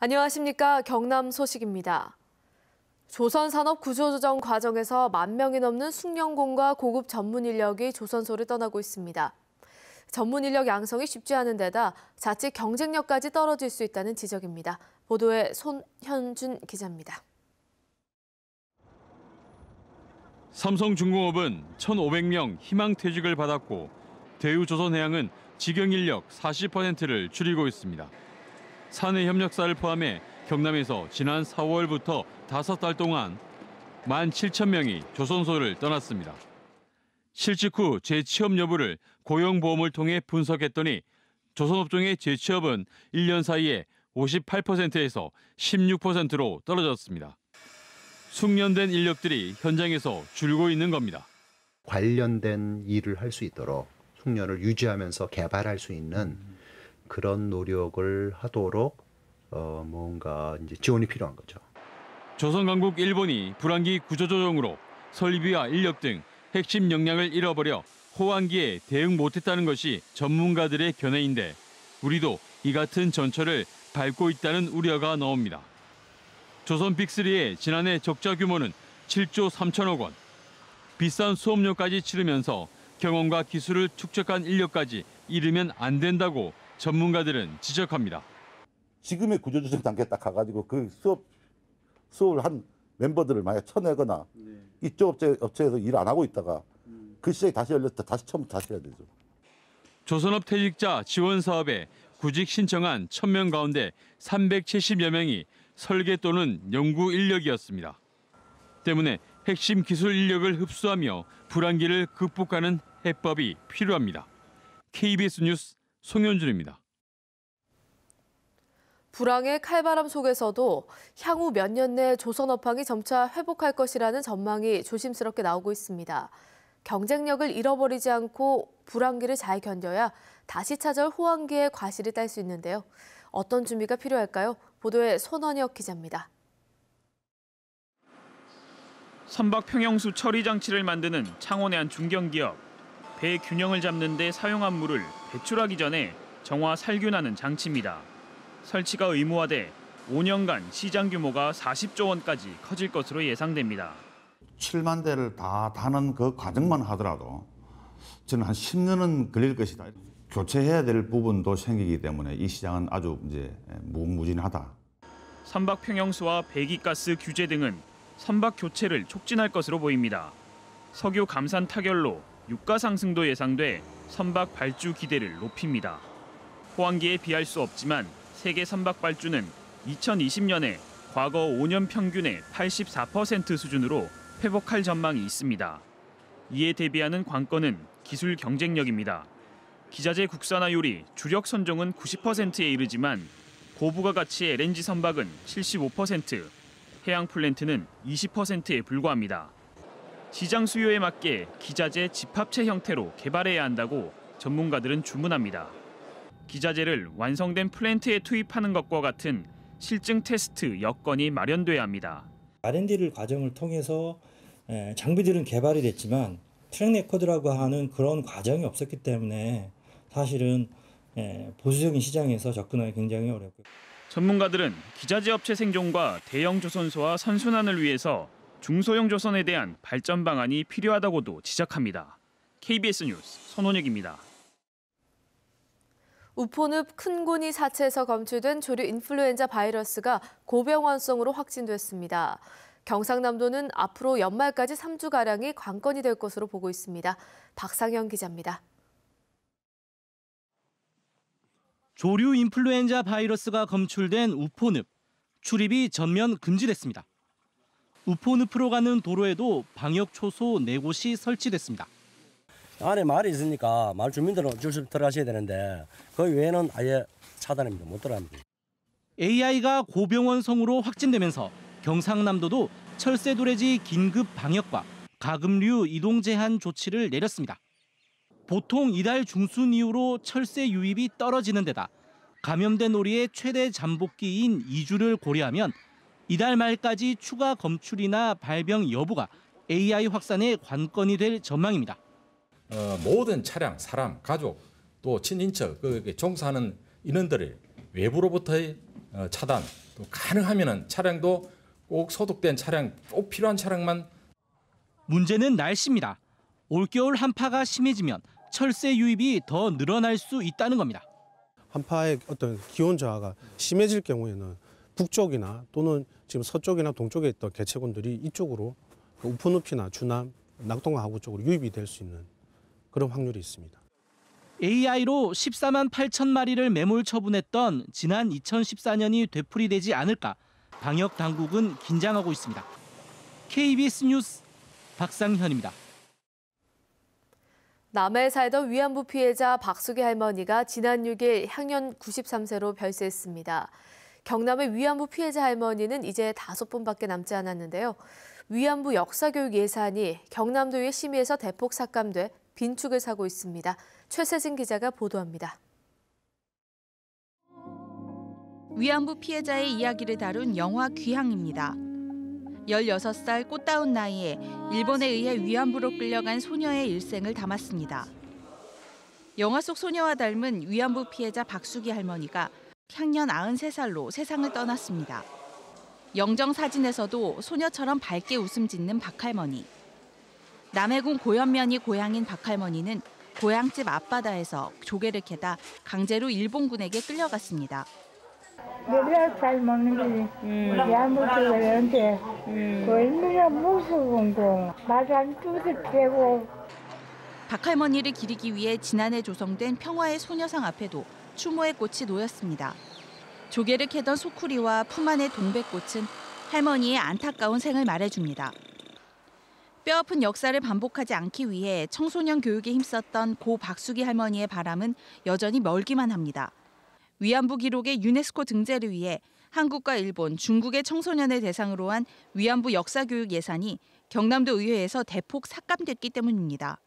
안녕하십니까 경남 소식입니다. 조선산업 구조조정 과정에서 만 명이 넘는 숙련공과 고급 전문 인력이 조선소를 떠나고 있습니다. 전문 인력 양성이 쉽지 않은 데다 자칫 경쟁력까지 떨어질 수 있다는 지적입니다. 보도에 손현준 기자입니다. 삼성중공업은 1,500명 희망퇴직을 받았고 대우조선해양은 직영 인력 40%를 줄이고 있습니다. 사내 협력사를 포함해 경남에서 지난 4월부터 5달 동안 1만 7천 명이 조선소를 떠났습니다. 실직 후 재취업 여부를 고용보험을 통해 분석했더니 조선업종의 재취업은 1년 사이에 58%에서 16%로 떨어졌습니다. 숙련된 인력들이 현장에서 줄고 있는 겁니다. 관련된 일을 할 수 있도록 숙련을 유지하면서 개발할 수 있는 그런 노력을 하도록 어, 뭔가 이제 지원이 필요한 거죠. 조선 강국 일본이 불안기 구조조정으로 설비와 인력 등 핵심 역량을 잃어버려 호황기에 대응 못했다는 것이 전문가들의 견해인데 우리도 이 같은 전철을 밟고 있다는 우려가 나옵니다. 조선 빅3의 지난해 적자 규모는 7조 3천억 원. 비싼 수업료까지 치르면서 경험과 기술을 축적한 인력까지 잃으면 안 된다고 전문가들은 지적합니다. 지금의 구조조정 단계 딱 가가지고 그 수업 수업을 한 멤버들을 만약 쳐내거나 네. 이쪽 업체 업체에서 일 안 하고 있다가 음. 그 시장이 다시 열렸다 다시 처음부터 다시 해야 되죠. 조선업 퇴직자 지원 사업에 구직 신청한 1000명 가운데 370여 명이 설계 또는 연구 인력이었습니다. 때문에 핵심 기술 인력을 흡수하며 불안기를 극복하는 해법이 필요합니다. KBS 뉴스 송현준입니다. 불황의 칼바람 속에서도 향후 몇 년 내 조선 업팡이 점차 회복할 것이라는 전망이 조심스럽게 나오고 있습니다. 경쟁력을 잃어버리지 않고 불황기를 잘 견뎌야 다시 찾아올 호황기의 과실을 딸 수 있는데요. 어떤 준비가 필요할까요? 보도에 손원혁 기자입니다. 선박 평형수 처리 장치를 만드는 창원의 한 중견기업. 배의 균형을 잡는 데 사용한 물을 배출하기 전에 정화 살균하는 장치입니다. 설치가 의무화돼 5년간 시장 규모가 40조 원까지 커질 것으로 예상됩니다. 7만 대를 다 다는 그 과정만 하더라도 저는 한 10년은 걸릴 것이다. 교체해야 될 부분도 생기기 때문에 이 시장은 아주 이제 무궁무진하다. 선박 평형수와 배기가스 규제 등은 선박 교체를 촉진할 것으로 보입니다. 석유 감산 타결로 유가 상승도 예상돼 선박 발주 기대를 높입니다. 호황기에 비할 수 없지만 세계 선박 발주는 2020년에 과거 5년 평균의 84% 수준으로 회복할 전망이 있습니다. 이에 대비하는 관건은 기술 경쟁력입니다. 기자재 국산화 요리 주력 선종은 90%에 이르지만 고부가 가치 LNG 선박은 75%, 해양 플랜트는 20%에 불과합니다. 시장 수요에 맞게 기자재 집합체 형태로 개발해야 한다고 전문가들은 주문합니다. 기자재를 완성된 플랜트에 투입하는 것과 같은 실증 테스트 여건이 마련돼야 합니다. R&D를 과정을 통해서 장비들은 개발이 됐지만 트랙 레코드라고 하는 그런 과정이 없었기 때문에 사실은 보수적인 시장에서 접근하기 굉장히 어렵고 전문가들은 기자재 업체 생존과 대형 조선소와 선순환을 위해서 중소형 조선에 대한 발전 방안이 필요하다고도 지적합니다. KBS 뉴스 손원혁입니다. 우포늪 큰고니 사체에서 검출된 조류 인플루엔자 바이러스가 고병원성으로 확진됐습니다. 경상남도는 앞으로 연말까지 3주가량이 관건이 될 것으로 보고 있습니다. 박상현 기자입니다. 조류 인플루엔자 바이러스가 검출된 우포늪 출입이 전면 금지됐습니다. 우포늪으로 가는 도로에도 방역 초소 네곳이 설치됐습니다. 안에 마이 있으니까 마 주민들은 줄수 들어가셔야 되는데 그 외에는 아예 차단입니다. 못 들어갑니다. AI가 고병원성으로 확진되면서 경상남도도 철새도래지 긴급 방역과 가금류 이동 제한 조치를 내렸습니다. 보통 이달 중순 이후로 철새 유입이 떨어지는 데다 감염된 오리의 최대 잠복기인 2주를 고려하면 이달 말까지 추가 검출이나 발병 여부가 AI 확산의 관건이 될 전망입니다. 어, 모든 차량, 사람, 가족, 또 친인척, 그 종사하는 인원들을 외부로부터의 어, 차단, 또 가능하면 차량도 꼭 소독된 차량, 꼭 필요한 차량만. 문제는 날씨입니다. 올겨울 한파가 심해지면 철새 유입이 더 늘어날 수 있다는 겁니다. 한파의 어떤 기온 저하가 심해질 경우에는 북쪽이나 또는 지금 서쪽이나 동쪽에 있던 개체군들이 이쪽으로 우포늪피나 주남, 낙동강하구 쪽으로 유입이 될 수 있는 그런 확률이 있습니다. AI로 14만 8천 마리를 매몰 처분했던 지난 2014년이 되풀이되지 않을까 방역 당국은 긴장하고 있습니다. KBS 뉴스 박상현입니다. 남해 살던 위안부 피해자 박수기 할머니가 지난 6일 향년 93세로 별세했습니다. 경남의 위안부 피해자 할머니는 이제 다섯 번밖에 남지 않았는데요. 위안부 역사교육 예산이 경남도의 심의에서 대폭 삭감돼 빈축을 사고 있습니다. 최세진 기자가 보도합니다. 위안부 피해자의 이야기를 다룬 영화 귀향입니다. 16살 꽃다운 나이에 일본에 의해 위안부로 끌려간 소녀의 일생을 담았습니다. 영화 속 소녀와 닮은 위안부 피해자 박수기 할머니가 향년 93살로 세상을 떠났습니다. 영정 사진에서도 소녀처럼 밝게 웃음 짓는 박할머니. 남해군 고현면이 고향인 박할머니는 고향집 앞바다에서 조개를 캐다 강제로 일본군에게 끌려갔습니다. 몇살 먹는 게 야무지는데 얼마나 무서운고 마당 뚜들 패고 박할머니를 기리기 위해 지난해 조성된 평화의 소녀상 앞에도 추모의 꽃이 놓였습니다. 조개를 캐던 소쿠리와 품 안의 동백꽃은 할머니의 안타까운 생을 말해줍니다. 뼈아픈 역사를 반복하지 않기 위해 청소년 교육에 힘썼던 고 박수기 할머니의 바람은 여전히 멀기만 합니다. 위안부 기록의 유네스코 등재를 위해 한국과 일본, 중국의 청소년을 대상으로 한 위안부 역사 교육 예산이 경남도 의회에서 대폭 삭감됐기 때문입니다.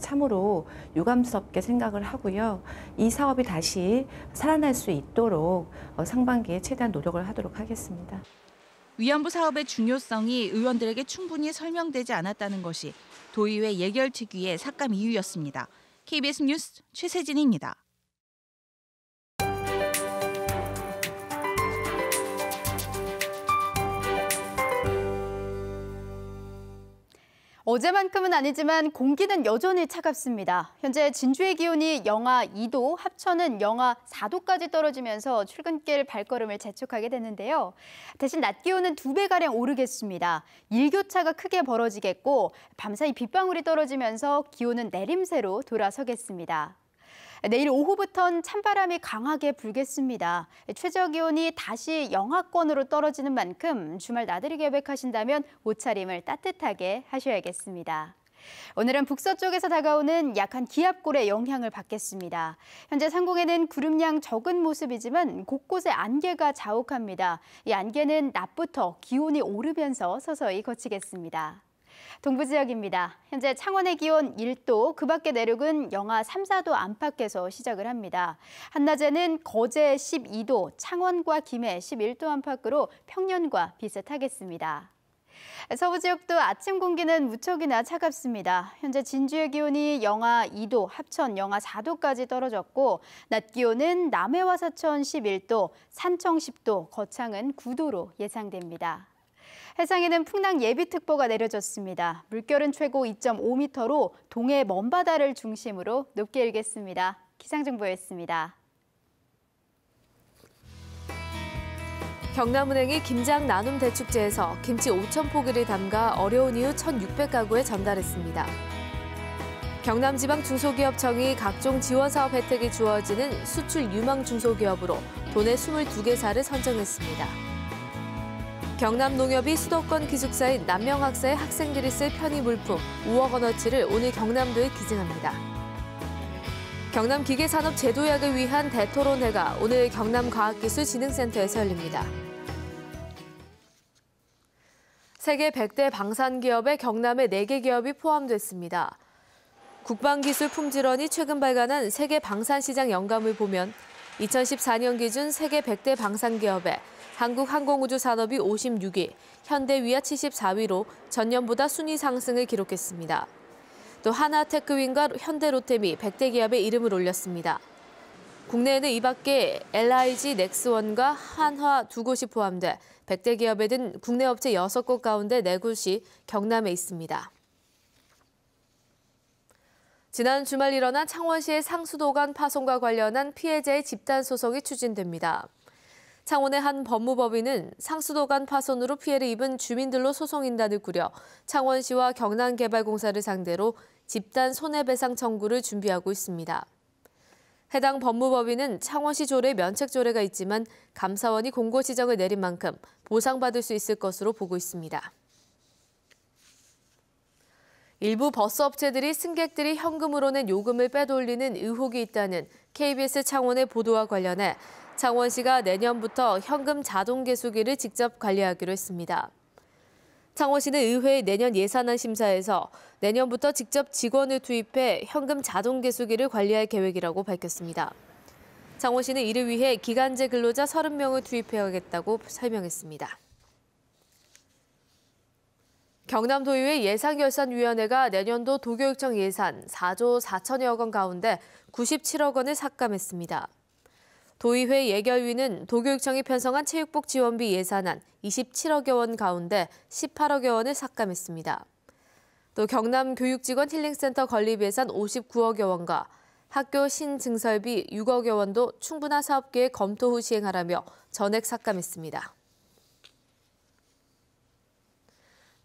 참으로 유감스럽게 생각을 하고요. 이 사업이 다시 살아날 수 있도록 어, 상반기에 최대한 노력을 하도록 하겠습니다. 위안부 사업의 중요성이 의원들에게 충분히 설명되지 않았다는 것이 도의회 예결특위의 삭감 이유였습니다. KBS 뉴스 최세진입니다. 어제만큼은 아니지만 공기는 여전히 차갑습니다. 현재 진주의 기온이 영하 2도, 합천은 영하 4도까지 떨어지면서 출근길 발걸음을 재촉하게 되는데요. 대신 낮 기온은 두 배가량 오르겠습니다. 일교차가 크게 벌어지겠고 밤사이 빗방울이 떨어지면서 기온은 내림세로 돌아서겠습니다. 내일 오후부턴 찬바람이 강하게 불겠습니다. 최저 기온이 다시 영하권으로 떨어지는 만큼 주말 나들이 계획하신다면 옷차림을 따뜻하게 하셔야겠습니다. 오늘은 북서쪽에서 다가오는 약한 기압골의 영향을 받겠습니다. 현재 상공에는 구름량 적은 모습이지만 곳곳에 안개가 자욱합니다. 이 안개는 낮부터 기온이 오르면서 서서히 거치겠습니다. 동부 지역입니다. 현재 창원의 기온 1도, 그 밖의 내륙은 영하 3, 4도 안팎에서 시작을 합니다. 한낮에는 거제 12도, 창원과 김해 11도 안팎으로 평년과 비슷하겠습니다. 서부 지역도 아침 공기는 무척이나 차갑습니다. 현재 진주의 기온이 영하 2도, 합천 영하 4도까지 떨어졌고 낮 기온은 남해와 사천 11도, 산청 10도, 거창은 9도로 예상됩니다. 해상에는 풍랑 예비특보가 내려졌습니다. 물결은 최고 2.5m로 동해 먼바다를 중심으로 높게 일겠습니다. 기상정보였습니다. 경남은행이 김장 나눔 대축제에서 김치 5천 포기를 담가 어려운 이웃 1,600가구에 전달했습니다. 경남지방 중소기업청이 각종 지원사업 혜택이 주어지는 수출 유망 중소기업으로 도내 22개사를 선정했습니다. 경남농협이 수도권 기숙사인 남명학사의 학생들이 쓸 편의 물품 5억 원어치를 오늘 경남도에 기증합니다. 경남기계산업 제도약을 위한 대토론회가 오늘 경남과학기술진흥센터에서 열립니다. 세계 100대 방산기업에 경남의 4개 기업이 포함됐습니다. 국방기술 품질원이 최근 발간한 세계 방산시장 영감을 보면 2014년 기준 세계 100대 방산기업에 한국항공우주산업이 56위, 현대위아 74위로 전년보다 순위 상승을 기록했습니다. 또 하나테크윈과 현대로템이 100대 기업에 이름을 올렸습니다. 국내에는 이 밖에 LIG 넥스원과 한화 두 곳이 포함돼 100대 기업에 든 국내 업체 6곳 가운데 4곳이 경남에 있습니다. 지난 주말 일어난 창원시의 상수도관 파손과 관련한 피해자의 집단 소송이 추진됩니다. 창원의 한 법무법인은 상수도관 파손으로 피해를 입은 주민들로 소송인단을 꾸려 창원시와 경남개발공사를 상대로 집단 손해배상 청구를 준비하고 있습니다. 해당 법무법인은 창원시 조례 면책 조례가 있지만 감사원이 공고 지정을 내린 만큼 보상받을 수 있을 것으로 보고 있습니다. 일부 버스 업체들이 승객들이 현금으로 는 요금을 빼돌리는 의혹이 있다는 KBS 창원의 보도와 관련해 창원시가 내년부터 현금 자동 계수기를 직접 관리하기로 했습니다. 창원시는 의회 내년 예산안 심사에서 내년부터 직접 직원을 투입해 현금 자동 개수기를 관리할 계획이라고 밝혔습니다. 창원시는 이를 위해 기간제 근로자 30명을 투입해야겠다고 설명했습니다. 경남도의회 예산결산위원회가 내년도 도교육청 예산 4조 4천여억 원 가운데 97억 원을 삭감했습니다. 도의회 예결위는 도교육청이 편성한 체육복 지원비 예산안 27억여 원 가운데 18억여 원을 삭감했습니다. 또 경남 교육직원 힐링센터 건립 예산 59억여 원과 학교 신증설비 6억여 원도 충분한 사업계획 검토 후 시행하라며 전액 삭감했습니다.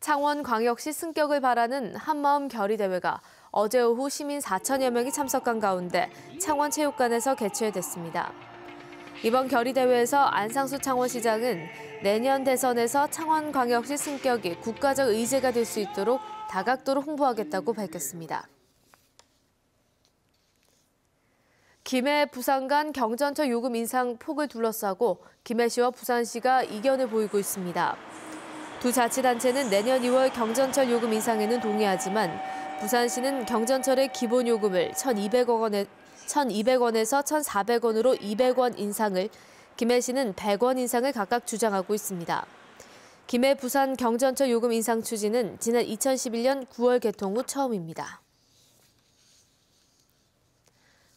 창원광역시 승격을 바라는 한마음 결의 대회가 어제 오후 시민 4천여 명이 참석한 가운데 창원체육관에서 개최됐습니다. 이번 결의 대회에서 안상수 창원시장은 내년 대선에서 창원광역시 승격이 국가적 의제가 될 수 있도록 다각도로 홍보하겠다고 밝혔습니다. 김해 부산 간 경전철 요금 인상 폭을 둘러싸고 김해시와 부산시가 이견을 보이고 있습니다. 두 자치단체는 내년 2월 경전철 요금 인상에는 동의하지만 부산시는 경전철의 기본 요금을 1,200억 원에 1,200원에서 1,400원으로 200원 인상을, 김해시는 100원 인상을 각각 주장하고 있습니다. 김해 부산 경전철 요금 인상 추진은 지난 2011년 9월 개통 후 처음입니다.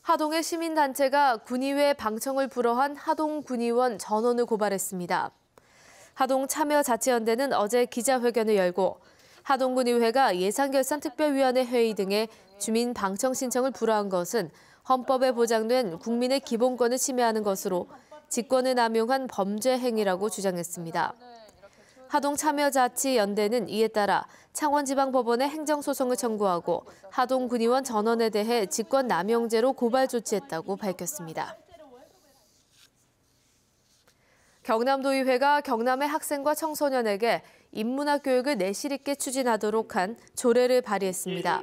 하동의 시민단체가 군의회 방청을 불허한 하동 군의원 전원을 고발했습니다. 하동 참여자치연대는 어제 기자회견을 열고 하동군의회가 예산결산특별위원회 회의 등에 주민 방청 신청을 불허한 것은 헌법에 보장된 국민의 기본권을 침해하는 것으로 직권을 남용한 범죄 행위라고 주장했습니다. 하동참여자치연대는 이에 따라 창원지방법원에 행정소송을 청구하고 하동군의원 전원에 대해 직권남용죄로 고발 조치했다고 밝혔습니다. 경남도의회가 경남의 학생과 청소년에게 인문학 교육을 내실 있게 추진하도록 한 조례를 발의했습니다.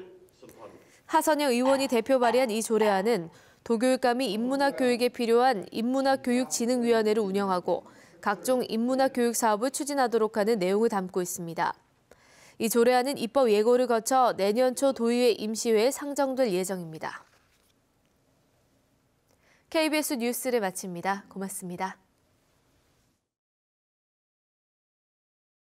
하선영 의원이 대표 발의한 이 조례안은 도교육감이 인문학 교육에 필요한 인문학 교육진흥위원회를 운영하고 각종 인문학 교육 사업을 추진하도록 하는 내용을 담고 있습니다. 이 조례안은 입법 예고를 거쳐 내년 초 도의회 임시회에 상정될 예정입니다. KBS 뉴스를 마칩니다. 고맙습니다.